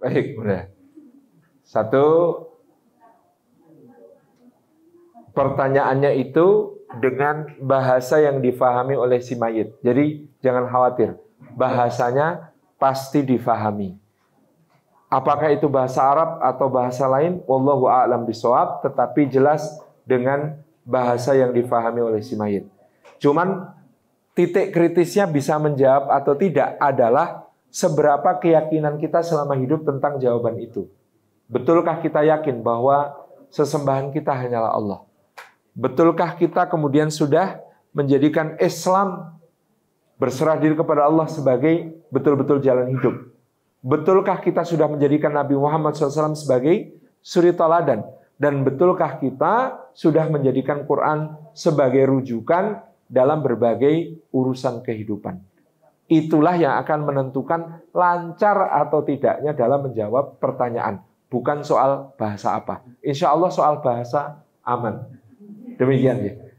Baik, mudah. Satu, pertanyaannya itu dengan bahasa yang difahami oleh si mayit. Jadi jangan khawatir, bahasanya pasti difahami. Apakah itu bahasa Arab atau bahasa lain? Wallahu a'lam bisawab, tetapi jelas dengan bahasa yang difahami oleh si mayit. Cuman titik kritisnya bisa menjawab atau tidak adalah seberapa keyakinan kita selama hidup tentang jawaban itu. Betulkah kita yakin bahwa sesembahan kita hanyalah Allah? Betulkah kita kemudian sudah menjadikan Islam berserah diri kepada Allah sebagai betul-betul jalan hidup? Betulkah kita sudah menjadikan Nabi Muhammad SAW sebagai suri teladan? Dan betulkah kita sudah menjadikan Quran sebagai rujukan dalam berbagai urusan kehidupan? itulah yang akan menentukan lancar atau tidaknya dalam menjawab pertanyaan. Bukan soal bahasa apa. Insya Allah soal bahasa aman. Demikian ya.